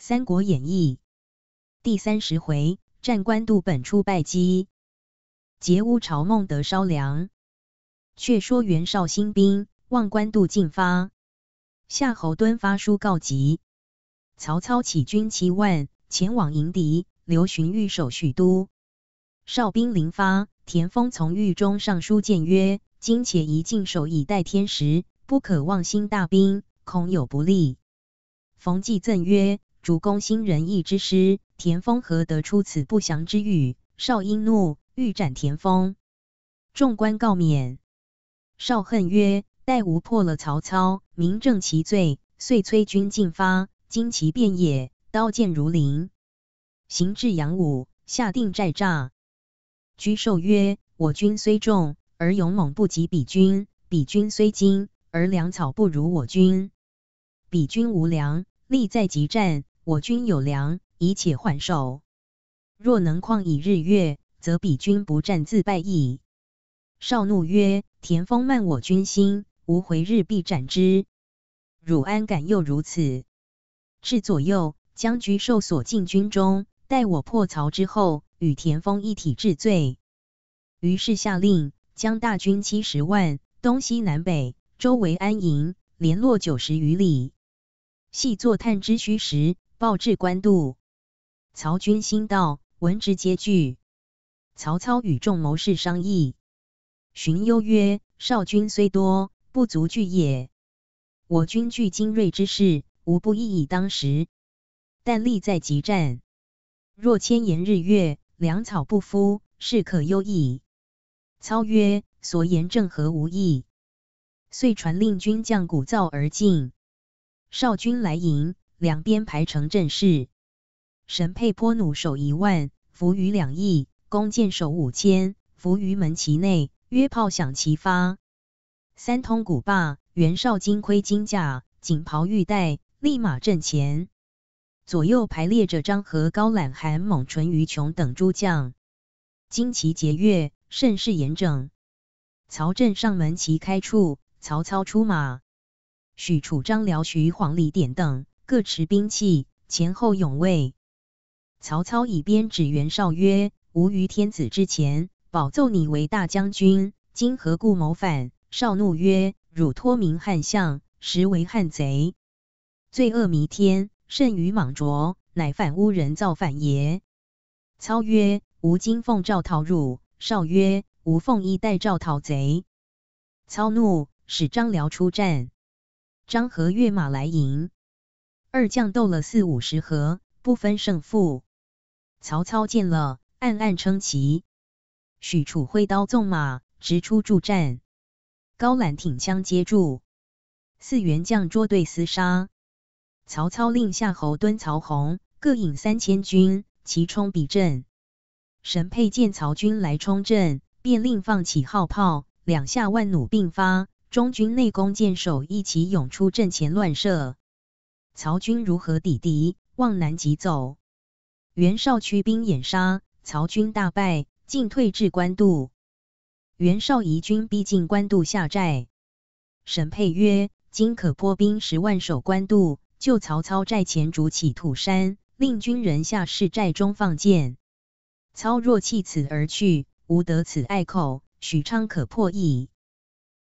《三国演义》第三十回：战官渡本初败绩，劫乌巢孟德烧粮。却说袁绍兴兵，望官渡进发。夏侯惇发书告急。曹操起军七万，前往迎敌。刘询御守许都。哨兵临发，田丰从狱中上书谏曰：“今且宜静守，以待天时，不可妄兴大兵，恐有不利。”冯骥赠曰：主公兴仁义之师，田丰何得出此不祥之语？少英怒，欲斩田丰，众官告免。少恨曰：“待吾破了曹操，明正其罪。”遂催军进发。旌旗遍野，刀剑如林。行至阳武，下定寨栅。沮授曰：“我军虽众，而勇猛不及彼军；彼军虽精，而粮草不如我军。彼军无粮，力在急战。”我军有粮，以且换寿。若能旷以日月，则彼军不战自败矣。少怒曰：“田丰慢我军心，吾回日必斩之。汝安敢又如此？”至左右，将军受所进军中，待我破曹之后，与田丰一体治罪。于是下令，将大军七十万，东西南北，周围安营，联络九十余里，细作探之虚实。报至官渡，曹军心道，闻之皆惧。曹操与众谋士商议，荀攸曰：“少军虽多，不足惧也。我军具精锐之士，无不一以当时。但利在急战，若千延日月，粮草不敷，是可忧矣。”操曰：“所言正合吾意。”遂传令军将鼓噪而进，少军来迎。两边排成阵势，神佩坡弩手一万，伏于两翼；弓箭手五千，伏于门旗内。约炮响齐发。三通鼓罢，袁绍金盔金甲，锦袍玉带，立马阵前。左右排列着张合、高览、韩猛、淳于琼等诸将，旌旗节钺，甚是严整。曹阵上门旗开处，曹操出马，许褚、张辽、徐晃、李典等。各持兵器，前后勇卫。曹操以鞭指袁绍曰：“吾于天子之前，保奏你为大将军，今何故谋反？”绍怒曰：“汝托名汉相，实为汉贼，罪恶弥天，甚于莽卓，乃反诬人造反也。”操曰：“吾今奉诏讨汝。”绍曰：“吾奉义代诏讨贼。”操怒，使张辽出战。张合跃马来迎。二将斗了四五十合，不分胜负。曹操见了，暗暗称奇。许褚挥刀纵马，直出助战。高览挺枪接住。四员将捉对厮杀。曹操令夏侯惇、曹洪各引三千军齐冲彼阵。神佩见曹军来冲阵，便令放起号炮，两下万弩并发，中军内弓箭手一起涌出阵前乱射。曹军如何抵敌？往南急走。袁绍驱兵掩杀，曹军大败，进退至官渡。袁绍移军逼近官渡下寨。沈配曰：“今可拨兵十万守官渡，救曹操寨前筑起土山，令军人下士寨中放箭。操若弃此而去，吾得此隘口，许昌可破矣。”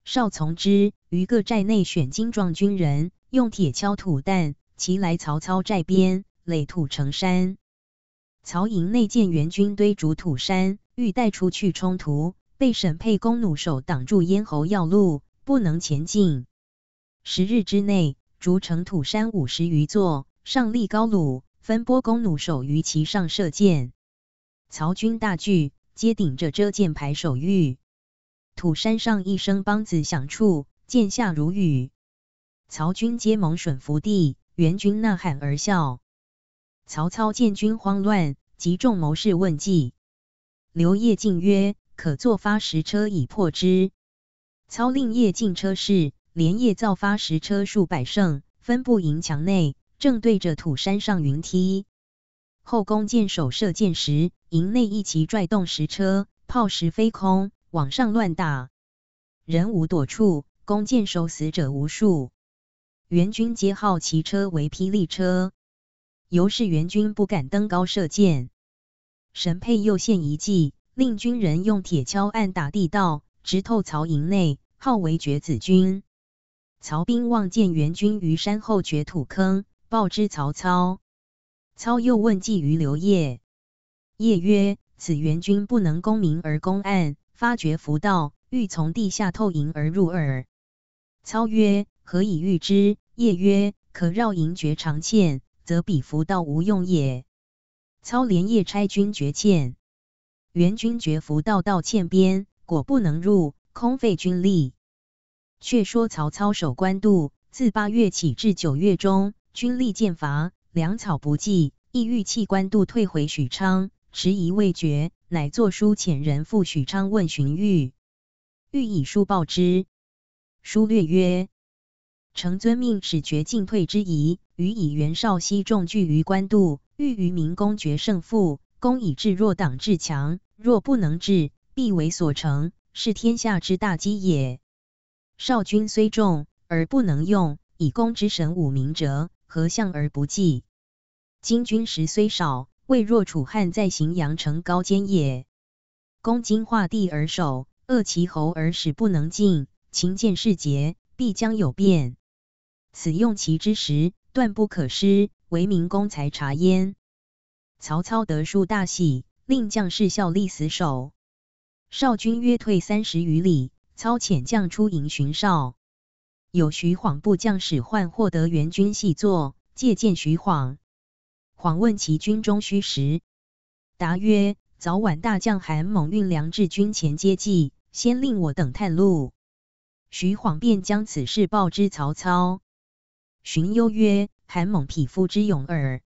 绍从之，于各寨内选精壮军人。用铁锹土弹，骑来曹操寨边，垒土成山。曹营内见援军堆竹土山，欲带出去冲突，被沈沛弓弩手挡住咽喉要路，不能前进。十日之内，逐成土山五十余座，上立高弩，分拨弓弩手于其上射箭。曹军大惧，皆顶着遮箭牌守御。土山上一声梆子响处，箭下如雨。曹军皆蒙损伏地，袁军呐喊而笑。曹操见军慌乱，即众谋士问计。刘晔进曰：“可坐发石车以破之。”操令夜进车室，连夜造发石车数百乘，分布营墙内，正对着土山上云梯。后弓箭手射箭时，营内一齐拽动石车，炮石飞空，往上乱打，人无躲处，弓箭手死者无数。援军皆号骑车为霹雳车，由是援军不敢登高射箭。神沛又献一计，令军人用铁锹暗打地道，直透曹营内，号为绝子军。曹兵望见援军于山后掘土坑，报知曹操。操又问计于刘烨，烨曰：“此援军不能攻明而攻暗，发掘伏道，欲从地下透营而入耳。”操曰：“何以御之？”夜曰：“可绕营绝长堑，则彼伏道无用也。”操连夜差军绝堑，援军绝伏道到堑边，果不能入，空费军力。却说曹操守官渡，自八月起至九月中，军力渐乏，粮草不济，意欲弃官渡退回许昌，迟疑未决，乃作书遣人赴许昌问荀彧，彧以书报之。书略曰：“承遵命，使决进退之宜，予以袁绍西众聚于官渡，欲于民公决胜负。公以至弱，党至强。若不能治，必为所成，是天下之大稽也。少君虽重而不能用，以公之神武明哲，何向而不济？今军时虽少，未若楚汉在荥阳城高坚也。公今化地而守，扼其喉而使不能进。”秦见世节，必将有变。此用其之时，断不可失，为民公才察焉。曹操得数大喜，令将士效力死守。少军约退三十余里，操遣将出营寻哨。有徐晃部将使唤获得援军细作，借见徐晃。晃问其军中虚实，答曰：早晚大将韩猛运粮至军前接济，先令我等探路。徐晃便将此事报之曹操。荀攸曰：“韩猛匹夫之勇耳，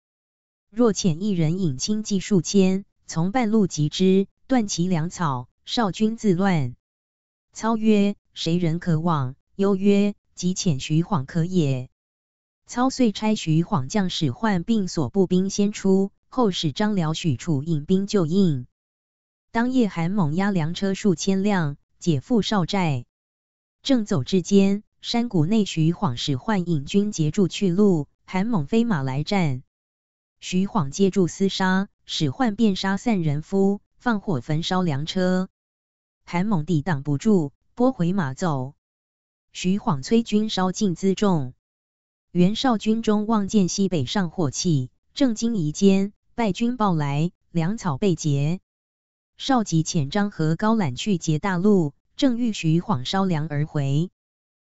若遣一人引轻骑数千，从半路截之，断其粮草，少军自乱。”操曰：“谁人可往？”攸曰：“即遣徐晃可也。”操遂差徐晃将使换并所部兵先出，后使张辽、许褚引兵救应。当夜韩猛押粮车数千辆，解赴少寨。正走之间，山谷内徐晃使幻影军截住去路，韩猛飞马来战。徐晃接住厮杀，使幻便杀散人夫，放火焚烧粮车。韩猛抵挡不住，拨回马走。徐晃催军烧尽辎重。袁绍军中望见西北上火气，正惊疑间，败军报来，粮草被劫。绍集遣张合高览去截大路。正欲徐晃烧粮而回，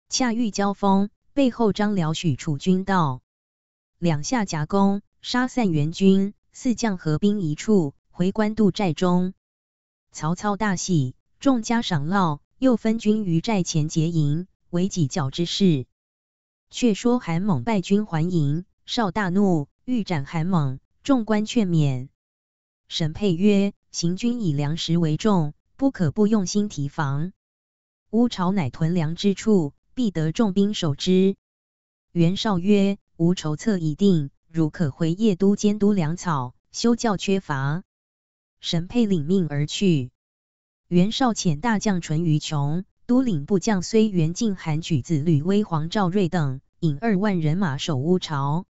恰遇交锋，背后张辽、许褚军到，两下夹攻，杀散援军，四将合兵一处，回官渡寨中。曹操大喜，众家赏烙，又分军于寨前结营，为犄角之势。却说韩猛败军还营，邵大怒，欲斩韩猛，众官劝免。沈佩曰：“行军以粮食为重。”不可不用心提防。乌巢乃屯粮之处，必得重兵守之。袁绍曰：“吾筹策已定，汝可回邺都监督粮草，休教缺乏。”神配领命而去。袁绍遣大将淳于琼都领部将，虽袁敬、韩举、子吕威、黄赵瑞等，引二万人马守乌巢。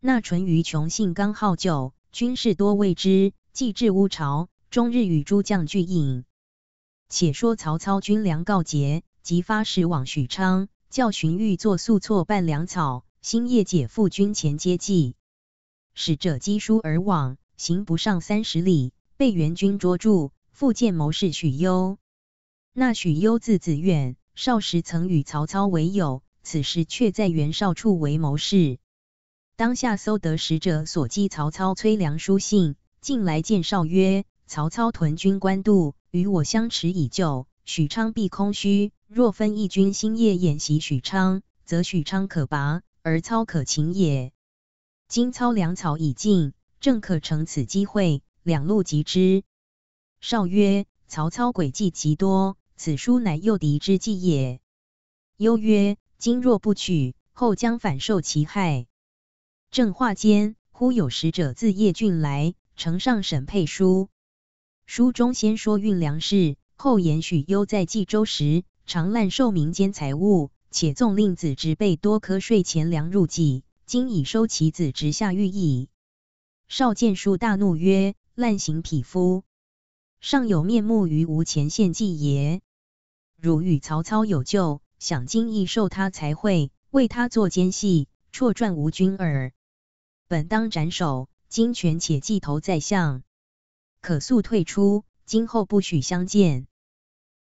那淳于琼性刚好酒，军事多未知。既至乌巢，终日与诸将聚饮。且说曹操军粮告捷，即发使往许昌，叫荀彧做素措办粮草。星夜解赴军前接济。使者赍书而往，行不上三十里，被元军捉住，复见谋士许攸。那许攸字子远，少时曾与曹操为友，此时却在袁绍处为谋士。当下搜得使者所寄曹操催粮书信，进来见绍曰：“曹操屯军官渡。”与我相持已久，许昌必空虚。若分一军星夜演习许昌，则许昌可拔，而操可擒也。今操粮草已尽，正可乘此机会，两路击之。少曰：“曹操诡计极多，此书乃诱敌之计也。”攸曰：“今若不取，后将反受其害。”正话间，忽有使者自邺郡来，呈上沈配书。书中先说运粮食，后言许攸在冀州时常滥售民间财物，且纵令子侄辈多颗税钱粮入冀，今已收其子侄下狱矣。少建书大怒曰：“滥行匹夫，尚有面目于无前献计也。汝与曹操有旧，想今亦受他财会，为他做奸细，绰赚无军耳。本当斩首，今权且计投在相。”可速退出，今后不许相见。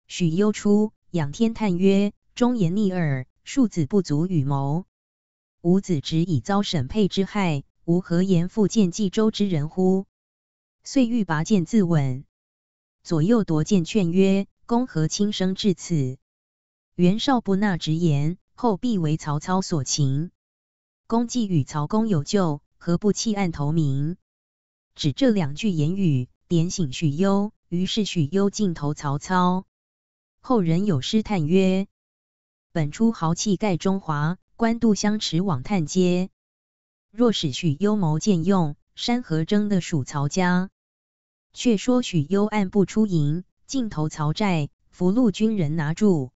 许攸出，仰天叹曰：“忠言逆耳，庶子不足与谋。吾子侄已遭沈佩之害，吾何言复见冀州之人乎？”遂欲拔剑自刎。左右夺剑劝曰：“公何轻生至此？”袁绍不纳直言，后必为曹操所擒。公既与曹公有旧，何不弃暗投明？指这两句言语。点醒许攸，于是许攸进投曹操。后人有诗叹曰：“本出豪气盖中华，官渡相持枉叹嗟。若使许攸谋见用，山河争的属曹家。”却说许攸暗不出营，进投曹寨，俘虏军人拿住。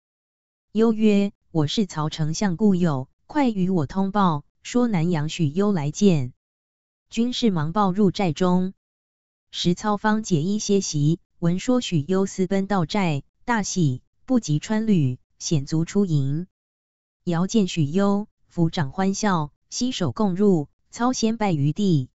攸曰：“我是曹丞相故友，快与我通报，说南阳许攸来见。”军士忙报入寨中。实操方解衣歇息，闻说许攸私奔到寨，大喜，不及穿履，险足出迎。遥见许攸，抚掌欢笑，携手共入。操先拜于地，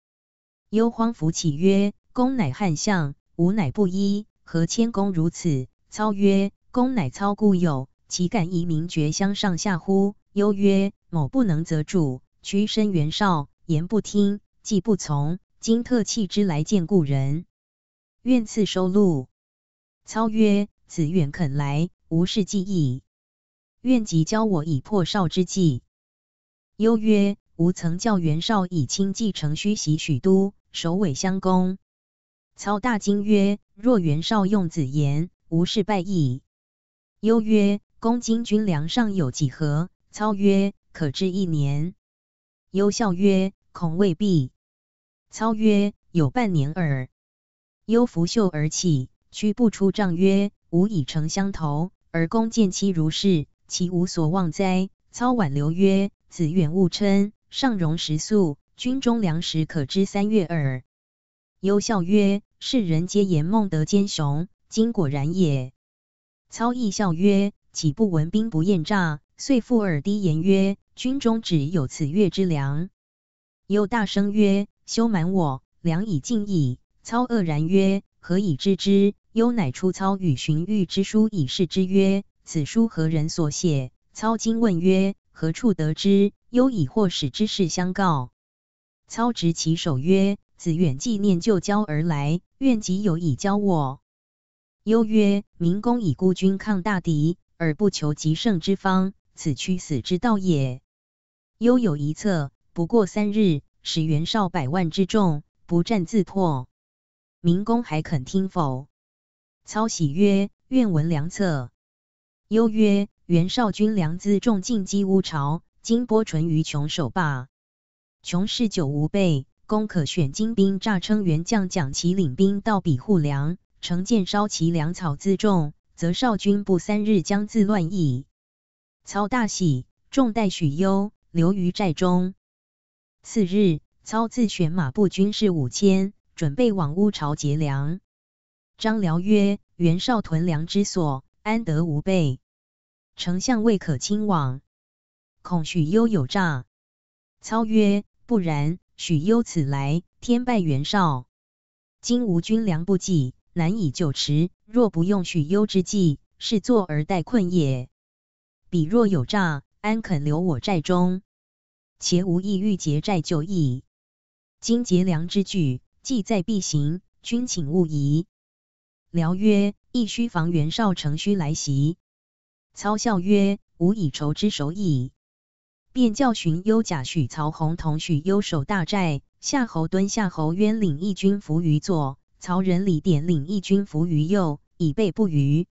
攸慌扶起曰：“公乃汉相，吾乃布衣，何谦恭如此？”操曰：“公乃操故友，岂敢移名爵相上下乎？”攸曰：“某不能则主，屈身袁绍，言不听，计不从。”今特弃之来见故人，愿赐收录。操曰：“子远肯来，无事计议。愿即教我以破绍之计。”攸曰：“吾曾教袁绍以轻计乘虚袭许都，首尾相攻。”操大惊曰：“若袁绍用子言，吾事败矣。”攸曰：“公今军粮尚有几何？”操曰：“可支一年。”攸笑曰：“恐未必。”操曰：“有半年耳。”忧拂袖而起，屈不出帐曰：“吾以诚相投，而公见妻如是，其无所望哉！”操挽留曰：“子远勿嗔，上容食宿。军中粮食可知三月耳。”忧笑曰：“世人皆言孟德奸雄，今果然也。”操亦笑曰：“岂不闻兵不厌诈？”遂复耳低言曰：“军中只有此月之粮。”又大声曰：修满我，良以尽矣。操愕然曰：“何以知之？”忧乃出操与荀彧之书以示之曰：“此书何人所写？”操惊问曰：“何处得之？”忧以或使之事相告。操执其手曰：“子远纪念旧交而来，愿即有以教我。”忧曰：“明公以孤军抗大敌，而不求极胜之方，此屈死之道也。忧有一策，不过三日。”使袁绍百万之众不战自破，明公还肯听否？操喜曰：“愿闻良策。”攸曰：“袁绍军粮辎重尽击乌巢，金波淳于琼守罢。琼士久无备，公可选精兵，诈称袁将蒋其领兵到比护梁，乘间烧其粮草辎重，则少军不三日将自乱矣。”操大喜，重待许攸，留于寨中。次日，操自选马步军士五千，准备往乌巢劫粮。张辽曰：“袁绍屯粮之所，安得无备？丞相未可亲往，恐许攸有诈。”操曰：“不然，许攸此来，天败袁绍。今吾军粮不济，难以久持。若不用许攸之计，是坐而待困也。彼若有诈，安肯留我寨中？”且无意欲结寨就义。今结良之具，计在必行，君请勿疑。辽曰：“亦须防袁绍乘虚来袭。”操笑曰：“吾以筹之手矣。”便教荀攸、贾许曹洪同许攸守大寨，夏侯惇、夏侯渊领一军伏于左，曹仁、李典领一军伏于右，以备不虞。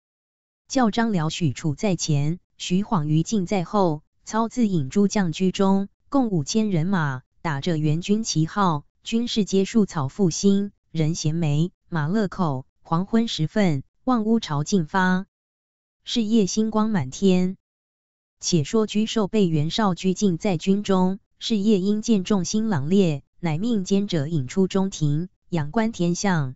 教张辽、许褚在前，徐晃、于禁在后，操自引诸将居中。共五千人马，打着援军旗号，军士皆束草复兴、人衔枚，马勒口。黄昏时分，望乌巢进发。是夜星光满天。且说沮授被袁绍拘禁在军中，是夜因见众星朗烈，乃命奸者引出中庭，仰观天象。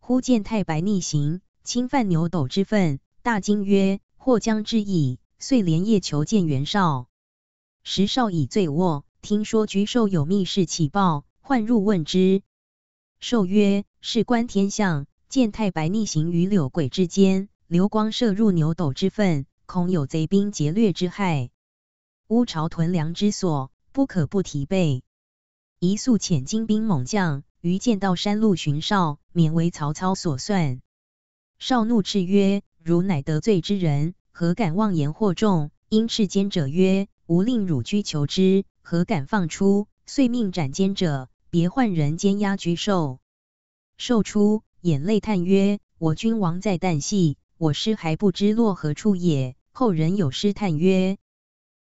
忽见太白逆行，侵犯牛斗之分，大惊曰：“或将至矣！”遂连夜求见袁绍。时少已醉卧，听说沮授有密事启报，唤入问之。寿曰：“事关天象，见太白逆行于柳鬼之间，流光射入牛斗之分，恐有贼兵劫掠之害。乌巢屯粮之所，不可不提备。一速遣精兵猛将于剑道山路巡哨，免为曹操所算。”少怒斥曰：“汝乃得罪之人，何敢妄言惑众？因斥奸者曰。”吾令汝居求之，何敢放出？遂命斩奸者，别唤人监押居兽。兽出，眼泪叹曰：“我君王在旦夕，我师还不知落何处也。”后人有诗叹曰：“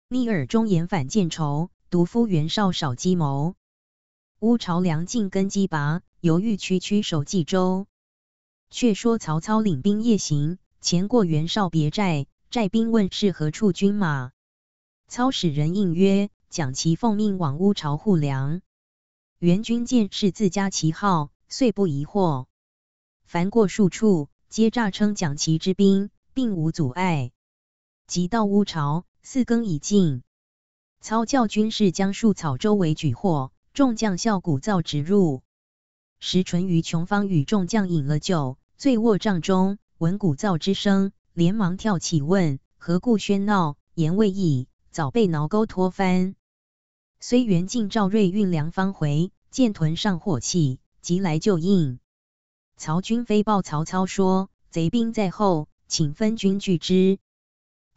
逆耳忠言反见仇，独夫袁绍少机谋。乌巢梁尽根基拔，犹豫区区守冀州。”却说曹操领兵夜行，前过袁绍别寨，寨兵问是何处军马。操使人应曰：“蒋其奉命往乌巢护粮。”袁军见是自家旗号，遂不疑惑。凡过数处，皆诈称蒋奇之兵，并无阻碍。即到乌巢，四更已尽，操教军士将树草周围举获，众将效鼓噪直入。时淳于琼方与众将饮了酒，醉卧帐中，闻鼓噪之声，连忙跳起问：“何故喧闹？”言未已。早被挠钩拖翻。虽袁进、赵睿运粮方回，见屯上火气，急来救应。曹军飞报曹操说：“贼兵在后，请分军拒之。”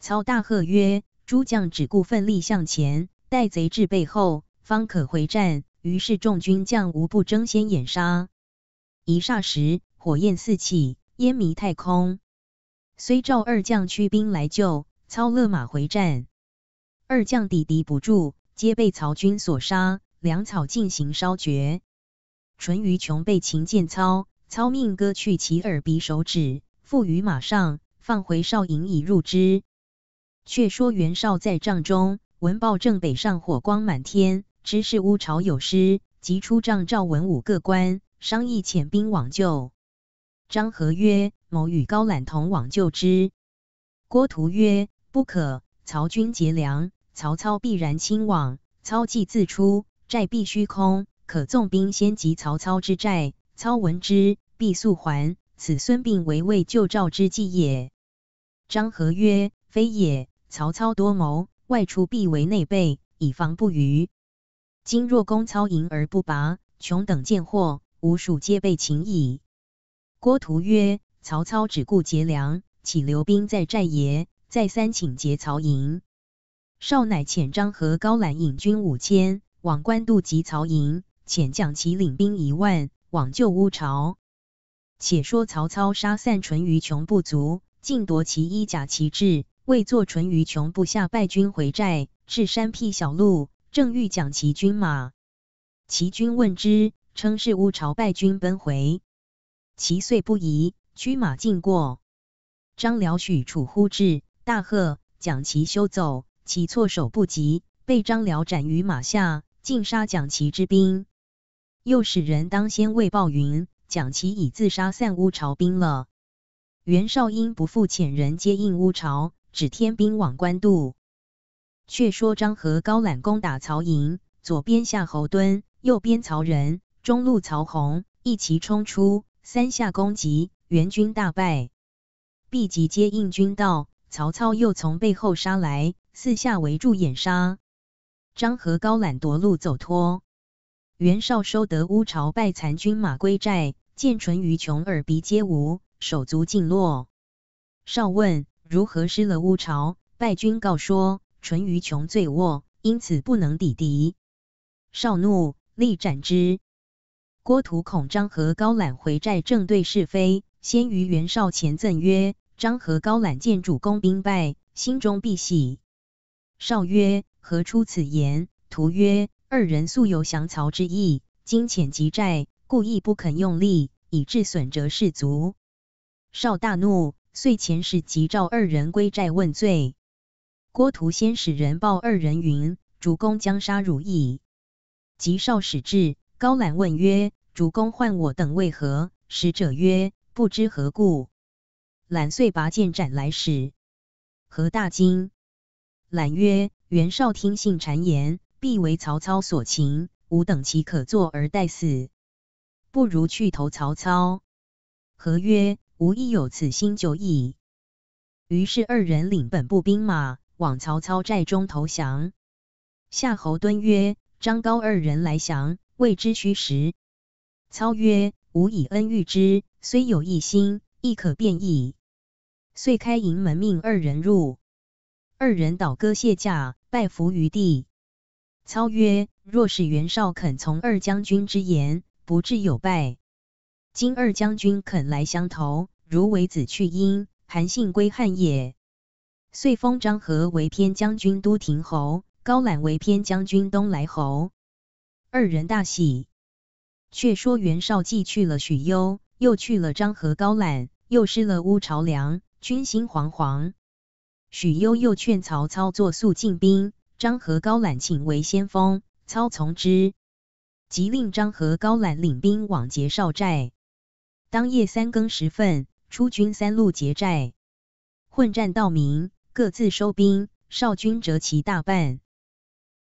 操大喝曰：“诸将只顾奋力向前，待贼至背后，方可回战。”于是众军将无不争先掩杀。一霎时，火焰四起，烟迷太空。虽赵二将驱兵来救，操勒马回战。二将抵敌不住，皆被曹军所杀，粮草进行烧绝。淳于琼被秦见操，操命割去其耳鼻手指，缚于马上，放回哨营以入之。却说袁绍在帐中闻报，正北上火光满天，知是乌巢有失，即出帐召文武各官商议遣兵往救。张合曰：“某与高览同往救之。”郭图曰：“不可，曹军劫粮。”曹操必然亲往，操计自出，寨必须空，可纵兵先击曹操之寨。操闻之，必速还。此孙膑为魏救赵之计也。张合曰：非也，曹操多谋，外出必为内备，以防不虞。今若攻操营而不拔，穷等贱货，吾属皆被擒矣。郭图曰：曹操只顾劫粮，岂留兵在寨也？再三请劫曹营。少乃遣张合、高览引军五千往官渡及曹营，遣蒋其领兵一万往救乌巢。且说曹操杀散淳于琼部族，尽夺其衣甲旗帜，未作淳于琼部下败军回寨，至山僻小路，正欲蒋其军马，其军问之，称是乌巢败军奔回，其遂不疑，驱马进过。张辽、许褚忽至，大喝蒋奇休走。其措手不及，被张辽斩于马下，尽杀蒋奇之兵。又使人当先为报云，蒋奇已自杀散乌巢兵了。袁绍因不复遣人接应乌巢，只添兵往官渡。却说张合、高览攻打曹营，左边夏侯惇，右边曹仁，中路曹洪，一齐冲出，三下攻击，袁军大败。毕集接应军到，曹操又从背后杀来。四下围住掩杀，张合、高览夺路走脱。袁绍收得乌巢败残军马归寨，见淳于琼耳鼻皆无，手足尽落。绍问如何失了乌巢，败军告说淳于琼醉卧，因此不能抵敌。绍怒，力斩之。郭图恐张合、高览回寨正对是非，先于袁绍前赠曰：“张合、高览见主公兵败，心中必喜。”少曰：“何出此言？”徒曰：“二人素有降曹之意，今遣急债，故意不肯用力，以致损折士卒。”少大怒，遂遣使急召二人归寨问罪。郭图先使人报二人云：“主公将杀汝矣！”及少使至，高览问曰：“主公唤我等为何？”使者曰：“不知何故。”览遂拔剑斩来使。何大惊。揽曰：“袁绍听信谗言，必为曹操所擒，吾等岂可坐而待死？不如去投曹操。”何曰：“吾亦有此心久矣。”于是二人领本部兵马往曹操寨中投降。夏侯惇曰：“张高二人来降，未知虚实。”操曰：“吾以恩遇之，虽有一心，亦可变矣。”遂开营门命二人入。二人倒戈卸甲，拜伏于地。操曰：“若是袁绍肯从二将军之言，不至有败。今二将军肯来相投，如为子去因，韩信归汉也。”遂封张合为偏将军都亭侯，高览为偏将军东莱侯。二人大喜。却说袁绍既去了许攸，又去了张合、高览，又失了乌巢梁，军心惶惶。许攸又劝曹操作速进兵，张合、高览请为先锋，操从之。即令张合、高览领兵往劫绍寨。当夜三更时分，出军三路劫寨，混战到明，各自收兵。绍军折其大半。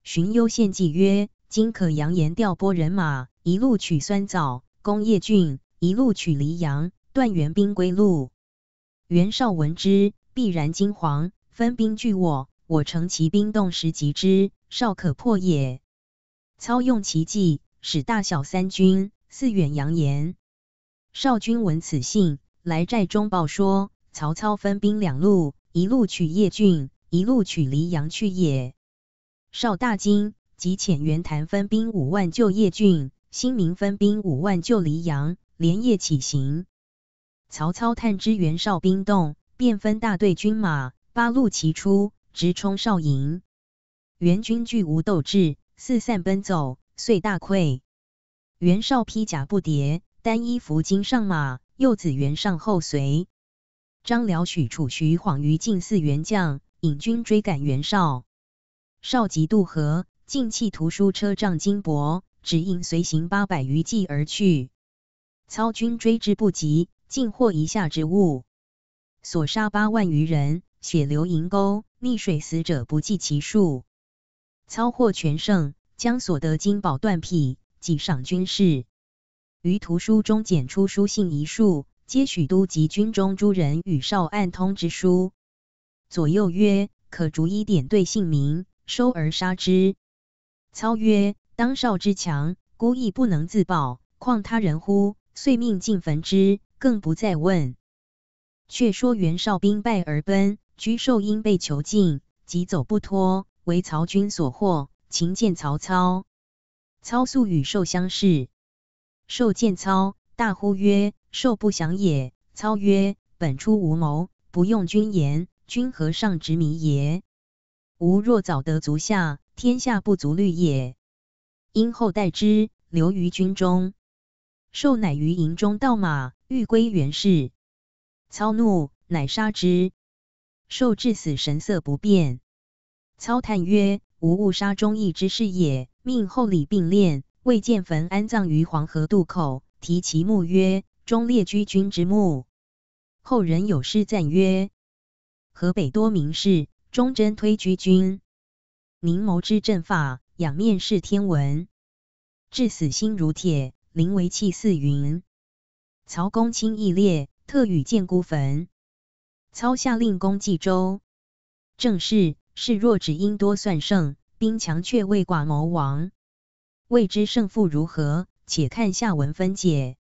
荀攸献计曰：“今可扬言调拨人马，一路取酸枣，攻叶郡；一路取黎阳，断援兵归路。”袁绍闻之，必然惊惶。分兵拒我，我乘其兵动时击之，少可破也。操用其计，使大小三军四远扬言。少军闻此信，来寨中报说，曹操分兵两路，一路取叶郡，一路取黎阳去也。少大惊，即遣袁谭分兵五万救叶郡，新明分兵五万救黎阳，连夜起行。曹操探知袁绍兵动，便分大队军马。八路齐出，直冲绍营。援军俱无斗志，四散奔走，遂大溃。袁绍披甲不迭，单衣服巾上马，幼子袁尚后随。张辽、许褚、徐晃于近似员将引军追赶袁绍。绍即渡河，尽弃图书车仗金帛，只应随行八百余骑而去。操军追之不及，尽获一下之物，所杀八万余人。血流盈沟，溺水死者不计其数。操获全胜，将所得金宝断匹，即赏军事。于图书中检出书信一束，皆许都及军中诸人与少暗通之书。左右曰：“可逐一点对姓名，收而杀之。”操曰：“当少之强，孤亦不能自保，况他人乎？”遂命尽焚之，更不再问。却说袁绍兵败而奔。居寿因被囚禁，即走不脱，为曹军所获。擒见曹操，操素与寿相视，寿见操，大呼曰：“寿不降也。”操曰：“本初无谋，不用君言，君何尚执迷也？吾若早得足下，天下不足虑也。因后待之，留于军中。”寿乃于营中盗马，欲归袁氏。操怒，乃杀之。受致死，神色不变。操叹曰：“吾误杀忠义之事也。”命厚礼并殓，为建坟安葬于黄河渡口，题其墓曰：“忠烈居君之墓。”后人有诗赞曰：“河北多名士，忠贞推居君。明眸之阵法，仰面视天文。至死心如铁，临危气似云。曹公卿亦烈，特与见孤坟。”操下令攻冀州，正是示弱只因多算胜，兵强却为寡谋亡。未知胜负如何，且看下文分解。